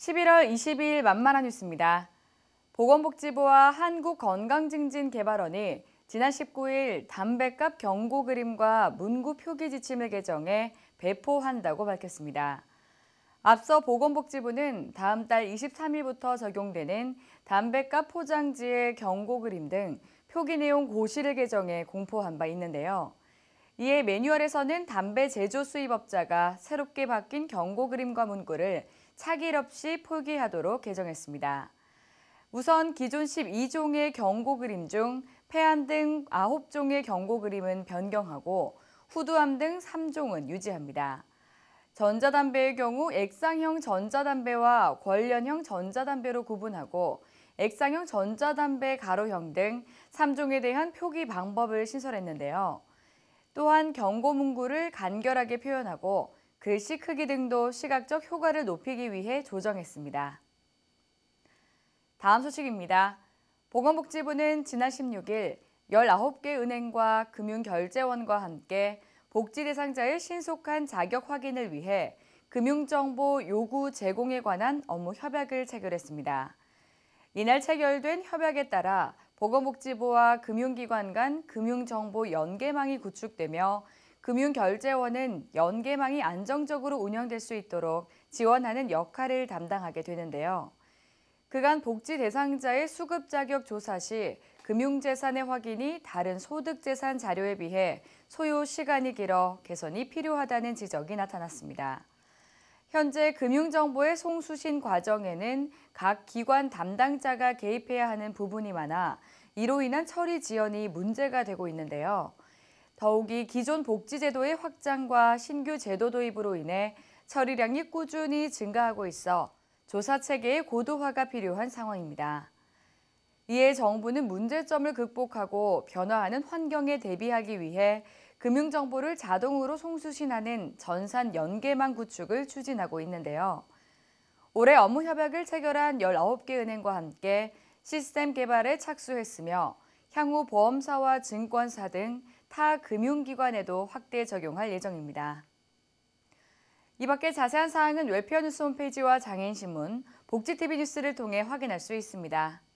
11월 22일 만만한 뉴스입니다. 보건복지부와 한국건강증진개발원이 지난 19일 담배값 경고 그림과 문구 표기 지침을 개정해 배포한다고 밝혔습니다. 앞서 보건복지부는 다음 달 23일부터 적용되는 담배값 포장지의 경고 그림 등 표기 내용 고시를 개정해 공포한 바 있는데요. 이에 매뉴얼에서는 담배 제조 수입업자가 새롭게 바뀐 경고 그림과 문구를 차길 없이 포기하도록 개정했습니다. 우선 기존 12종의 경고 그림 중폐암등 9종의 경고 그림은 변경하고 후두암 등 3종은 유지합니다. 전자담배의 경우 액상형 전자담배와 관련형 전자담배로 구분하고 액상형 전자담배 가로형등 3종에 대한 표기 방법을 신설했는데요. 또한 경고 문구를 간결하게 표현하고 글씨 크기 등도 시각적 효과를 높이기 위해 조정했습니다. 다음 소식입니다. 보건복지부는 지난 16일 19개 은행과 금융결제원과 함께 복지 대상자의 신속한 자격 확인을 위해 금융정보 요구 제공에 관한 업무 협약을 체결했습니다. 이날 체결된 협약에 따라 보건복지부와 금융기관 간 금융정보 연계망이 구축되며 금융결제원은 연계망이 안정적으로 운영될 수 있도록 지원하는 역할을 담당하게 되는데요. 그간 복지 대상자의 수급 자격 조사 시 금융재산의 확인이 다른 소득재산 자료에 비해 소요 시간이 길어 개선이 필요하다는 지적이 나타났습니다. 현재 금융정보의 송수신 과정에는 각 기관 담당자가 개입해야 하는 부분이 많아 이로 인한 처리 지연이 문제가 되고 있는데요. 더욱이 기존 복지제도의 확장과 신규 제도 도입으로 인해 처리량이 꾸준히 증가하고 있어 조사 체계의 고도화가 필요한 상황입니다. 이에 정부는 문제점을 극복하고 변화하는 환경에 대비하기 위해 금융정보를 자동으로 송수신하는 전산 연계망 구축을 추진하고 있는데요. 올해 업무 협약을 체결한 19개 은행과 함께 시스템 개발에 착수했으며 향후 보험사와 증권사 등 타 금융기관에도 확대 적용할 예정입니다. 이 밖에 자세한 사항은 웹페어 뉴스 홈페이지와 장애인신문, 복지TV 뉴스를 통해 확인할 수 있습니다.